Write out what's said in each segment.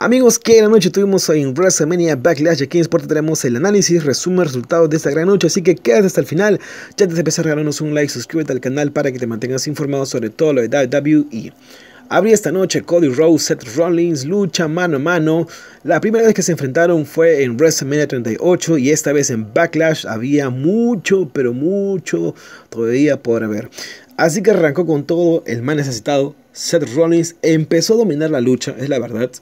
Amigos, que la noche tuvimos en WrestleMania Backlash. Aquí en Sport tenemos el análisis, resumen, resultados de esta gran noche. Así que quédate hasta el final. Ya antes de empezar, regalarnos un like, suscríbete al canal para que te mantengas informado sobre todo lo de WWE. Habría esta noche Cody Rhodes, Seth Rollins, lucha mano a mano. La primera vez que se enfrentaron fue en WrestleMania 38 y esta vez en Backlash había mucho, pero mucho todavía por haber. Así que arrancó con todo el más necesitado. Seth Rollins empezó a dominar la lucha, es la verdad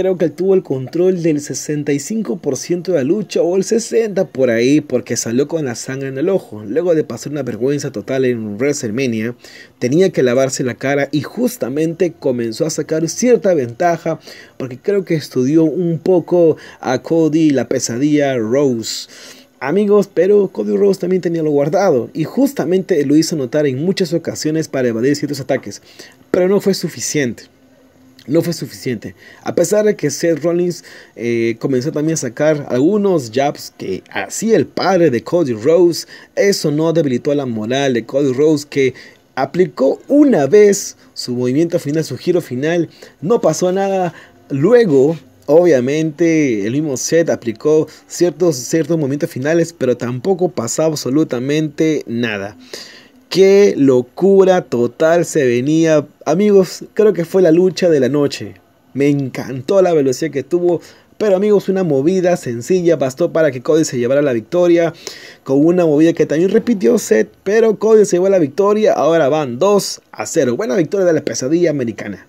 creo que tuvo el control del 65% de la lucha o el 60% por ahí porque salió con la sangre en el ojo. Luego de pasar una vergüenza total en WrestleMania, tenía que lavarse la cara y justamente comenzó a sacar cierta ventaja porque creo que estudió un poco a Cody la pesadilla Rose amigos, pero Cody Rose también tenía lo guardado y justamente lo hizo notar en muchas ocasiones para evadir ciertos ataques, pero no fue suficiente no fue suficiente. A pesar de que Seth Rollins eh, comenzó también a sacar algunos jabs que así el padre de Cody Rose, eso no debilitó la moral de Cody Rose que aplicó una vez su movimiento final, su giro final, no pasó nada. Luego, obviamente, el mismo Seth aplicó ciertos, ciertos movimientos finales, pero tampoco pasó absolutamente nada. Qué locura total se venía. Amigos, creo que fue la lucha de la noche. Me encantó la velocidad que tuvo. Pero amigos, una movida sencilla bastó para que Cody se llevara la victoria. Con una movida que también repitió Seth, pero Cody se llevó la victoria. Ahora van 2 a 0. Buena victoria de la pesadilla americana.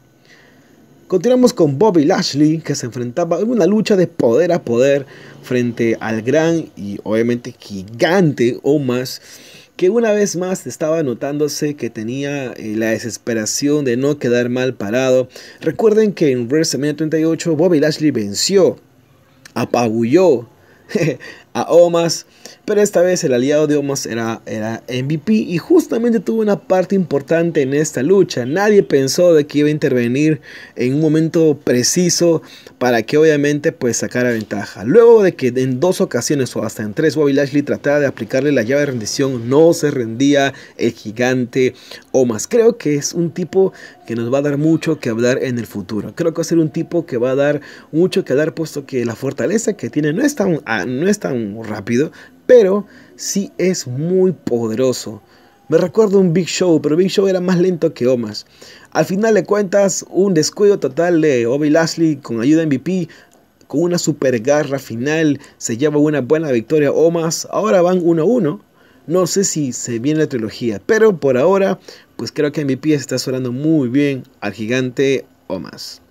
Continuamos con Bobby Lashley, que se enfrentaba en una lucha de poder a poder frente al gran y obviamente gigante Omas que una vez más estaba notándose que tenía eh, la desesperación de no quedar mal parado. Recuerden que en WrestleMania 38 Bobby Lashley venció, apabulló a Omas pero esta vez el aliado de Omas era, era MVP y justamente tuvo una parte importante en esta lucha. Nadie pensó de que iba a intervenir en un momento preciso para que obviamente pues sacara ventaja. Luego de que en dos ocasiones o hasta en tres Bobby Lashley trataba de aplicarle la llave de rendición, no se rendía el gigante Omas. Creo que es un tipo que nos va a dar mucho que hablar en el futuro. Creo que va a ser un tipo que va a dar mucho que hablar puesto que la fortaleza que tiene no es tan, ah, no es tan rápido, pero sí es muy poderoso. Me recuerdo un Big Show, pero Big Show era más lento que Omas. Al final de cuentas, un descuido total de Obi Lashley con ayuda MVP, con una super garra final, se lleva una buena victoria Omas. Ahora van 1-1. No sé si se viene la trilogía, pero por ahora, pues creo que MVP está sonando muy bien al gigante Omas.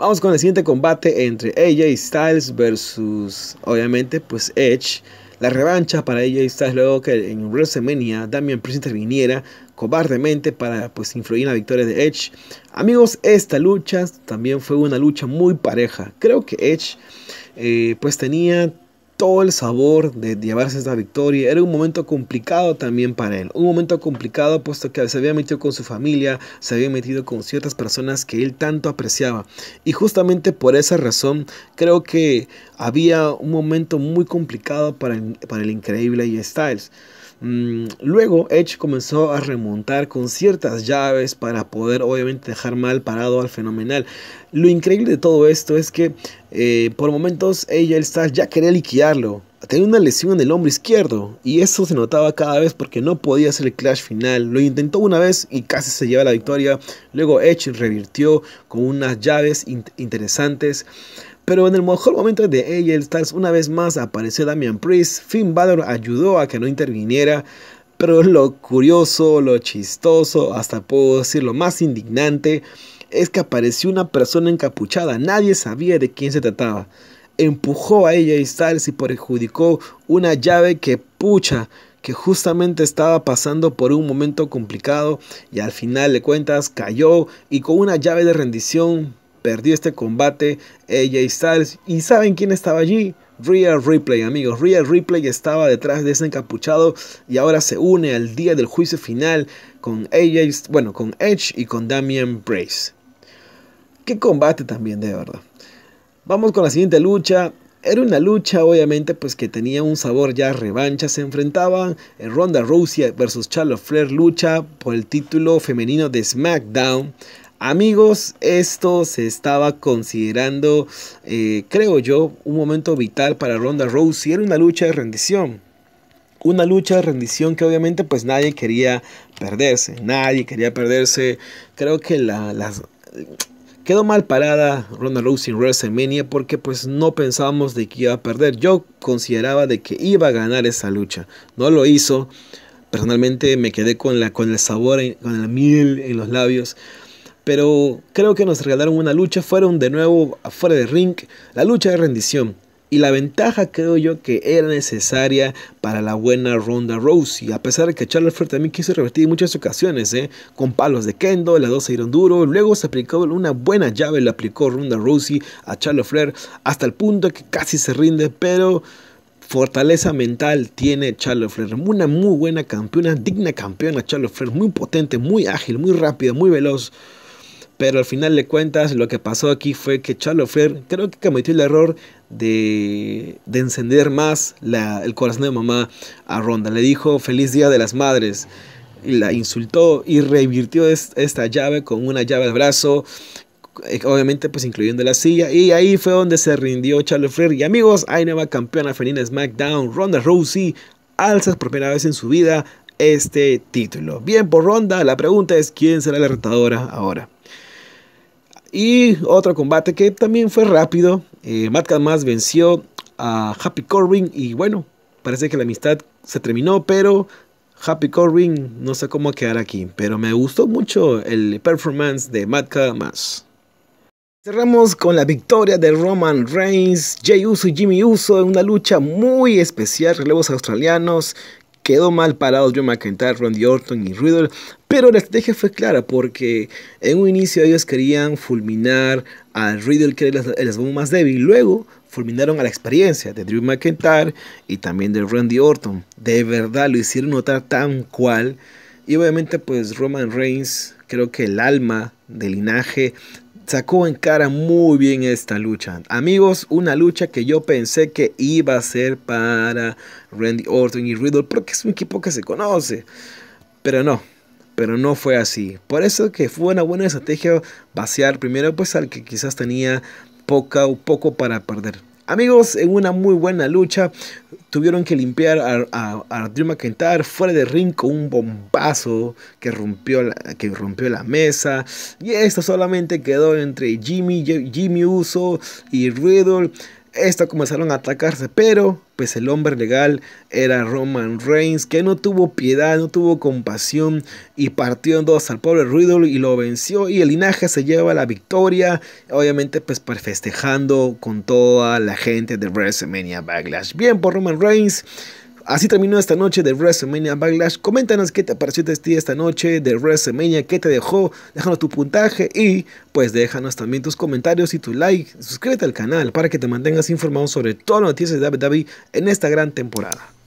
Vamos con el siguiente combate entre AJ Styles versus, obviamente, pues Edge. La revancha para AJ Styles luego que en WrestleMania Damian Priest interviniera cobardemente para pues influir en la victoria de Edge. Amigos, esta lucha también fue una lucha muy pareja. Creo que Edge eh, pues tenía todo el sabor de llevarse esta victoria. Era un momento complicado también para él. Un momento complicado puesto que se había metido con su familia, se había metido con ciertas personas que él tanto apreciaba. Y justamente por esa razón creo que había un momento muy complicado para el, increíble y Styles. Mm, luego Edge comenzó a remontar con ciertas llaves para poder obviamente dejar mal parado al fenomenal. Lo increíble de todo esto es que eh, por momentos ella está ya quería liquidarlo. Tenía una lesión en el hombro izquierdo y eso se notaba cada vez porque no podía hacer el clash final. Lo intentó una vez y casi se lleva la victoria. Luego Edge revirtió con unas llaves interesantes. Pero en el mejor momento de AJ Stars, una vez más apareció Damian Priest. Finn Balor ayudó a que no interviniera. Pero lo curioso, lo chistoso, hasta puedo decir lo más indignante, es que apareció una persona encapuchada. Nadie sabía de quién se trataba. Empujó a AJ Stars y perjudicó una llave que pucha que justamente estaba pasando por un momento complicado y al final de cuentas cayó y con una llave de rendición perdió este combate AJ Styles. ¿Y saben quién estaba allí? Real Ripley amigos. Real Ripley estaba detrás de ese encapuchado y ahora se une al día del juicio final con AJ, bueno, con Edge y con Damian Brace. Qué combate también, de verdad. Vamos con la siguiente lucha. Era una lucha, obviamente, pues que tenía un sabor ya revancha. Se enfrentaban en Ronda Rousey versus Charlotte Flair, lucha por el título femenino de SmackDown. Amigos, esto se estaba considerando, eh, creo yo, un momento vital para Ronda Rousey. Era una lucha de rendición. Una lucha de rendición que obviamente pues nadie quería perderse. Nadie quería perderse. Creo que la, Quedó mal parada Ronda Rousey en WrestleMania porque pues no pensábamos de que iba a perder. Yo consideraba de que iba a ganar esa lucha. No lo hizo. Personalmente me quedé con, con el sabor, con la miel en los labios pero creo que nos regalaron una lucha, fueron de nuevo fuera de ring, la lucha de rendición. Y la ventaja creo yo que era necesaria para la buena Ronda Rousey. A pesar de que Charles Flair también quiso revertir en muchas ocasiones, ¿eh? con palos de kendo, las dos se dieron duro. Luego se aplicó una buena llave, le aplicó Ronda Rousey a Charles Flair hasta el punto que casi se rinde, pero fortaleza mental tiene Charles Flair. Una muy buena campeona, digna campeona Charles Flair, muy potente, muy ágil, muy rápida, muy veloz. Pero al final de cuentas, lo que pasó aquí fue que Charlo Flair creo que cometió el error de, encender más el corazón de mamá a Ronda. Le dijo feliz día de las madres. Y la insultó y revirtió esta llave con una llave al brazo eh, obviamente pues incluyendo la silla y ahí fue donde se rindió Charlotte Flair y amigos hay nueva campeona femenina SmackDown Ronda Rousey alza por primera vez en su vida este título bien por Ronda la pregunta es quién será la retadora ahora y otro combate que también fue rápido. Eh, Matt venció a Happy Corbin y bueno, parece que la amistad se terminó, pero Happy Corbin no sé cómo quedar aquí. Pero me gustó mucho el performance de Matt más Cerramos con la victoria de Roman Reigns, Jay Uso y Jimmy Uso en una lucha muy especial, relevos australianos, Quedó mal parado Drew McIntyre, Randy Orton y Riddle, pero la estrategia fue clara porque en un inicio ellos querían fulminar a Riddle, que era el más débil, luego fulminaron a la experiencia de Drew McIntyre y también de Randy Orton. De verdad lo hicieron notar tan cual. Y obviamente pues Roman Reigns, creo que el alma del linaje, sacó en cara muy bien esta lucha. Amigos, una lucha que yo pensé que iba a ser para Randy Orton y Riddle, porque es un equipo que se conoce. Pero no, pero no fue así. Por eso que fue una buena estrategia vaciar primero pues al que quizás tenía poca o poco para perder. Amigos, en una muy buena lucha, tuvieron que limpiar a, a, a Drew McIntyre fuera de ring con un bombazo que rompió, la, que rompió la mesa. Y esto solamente quedó entre Jimmy, Jimmy Uso y Riddle. Esta comenzaron a atacarse, pero pues el hombre legal era Roman Reigns, que no tuvo piedad, no tuvo compasión y partió en dos al pobre Riddle y lo venció y el linaje se lleva la victoria, obviamente pues festejando con toda la gente de WrestleMania Backlash. Bien por Roman Reigns. Así terminó esta noche de WrestleMania Backlash. Coméntanos qué te pareció de ti esta noche de WrestleMania, qué te dejó, déjanos tu puntaje y pues déjanos también tus comentarios y tu like. Suscríbete al canal para que te mantengas informado sobre todas las noticias de David e en esta gran temporada.